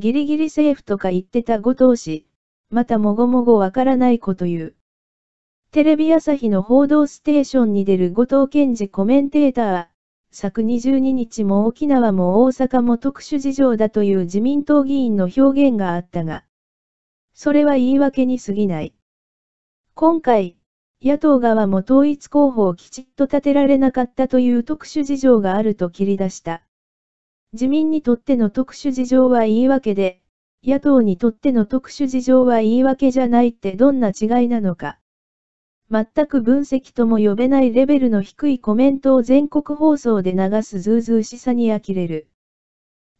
ギリギリ政府とか言ってた後藤氏、またもごもごわからないこと言う。テレビ朝日の報道ステーションに出る後藤健二コメンテーター、昨22日も沖縄も大阪も特殊事情だという自民党議員の表現があったが、それは言い訳に過ぎない。今回、野党側も統一候補をきちっと立てられなかったという特殊事情があると切り出した。自民にとっての特殊事情は言い訳で、野党にとっての特殊事情は言い訳じゃないってどんな違いなのか。全く分析とも呼べないレベルの低いコメントを全国放送で流すズうずうしさに呆れる。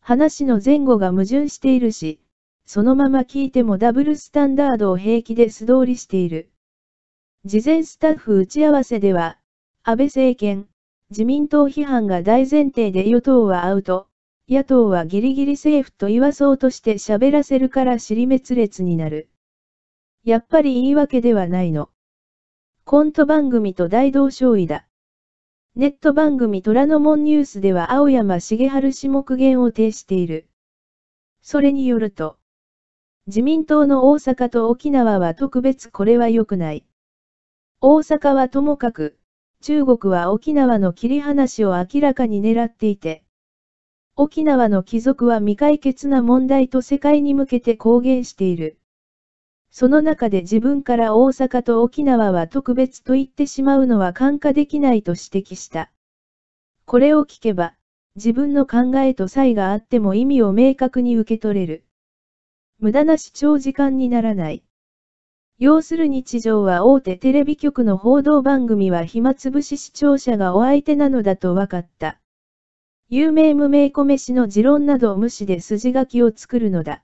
話の前後が矛盾しているし、そのまま聞いてもダブルスタンダードを平気で素通りしている。事前スタッフ打ち合わせでは、安倍政権、自民党批判が大前提で与党はアウト。野党はギリギリ政府と言わそうとして喋らせるから尻滅裂になる。やっぱり言い訳ではないの。コント番組と大同勝利だ。ネット番組虎ノ門ニュースでは青山茂春氏目言を呈している。それによると、自民党の大阪と沖縄は特別これは良くない。大阪はともかく、中国は沖縄の切り離しを明らかに狙っていて、沖縄の貴族は未解決な問題と世界に向けて公言している。その中で自分から大阪と沖縄は特別と言ってしまうのは感化できないと指摘した。これを聞けば、自分の考えと差異があっても意味を明確に受け取れる。無駄な視聴時間にならない。要するに常は大手テレビ局の報道番組は暇つぶし視聴者がお相手なのだと分かった。有名無名米氏の持論などを無視で筋書きを作るのだ。